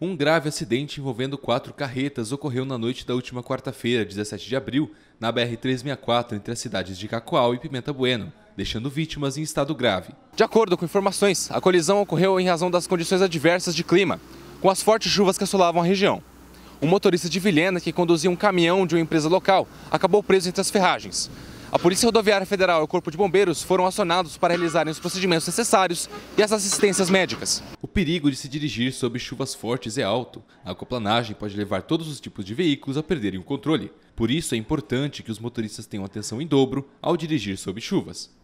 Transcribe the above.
Um grave acidente envolvendo quatro carretas ocorreu na noite da última quarta-feira, 17 de abril, na BR-364, entre as cidades de Cacoal e Pimenta Bueno, deixando vítimas em estado grave. De acordo com informações, a colisão ocorreu em razão das condições adversas de clima, com as fortes chuvas que assolavam a região. Um motorista de Vilhena, que conduzia um caminhão de uma empresa local, acabou preso entre as ferragens. A Polícia Rodoviária Federal e o Corpo de Bombeiros foram acionados para realizarem os procedimentos necessários e as assistências médicas perigo de se dirigir sob chuvas fortes é alto. A acoplanagem pode levar todos os tipos de veículos a perderem o controle. Por isso é importante que os motoristas tenham atenção em dobro ao dirigir sob chuvas.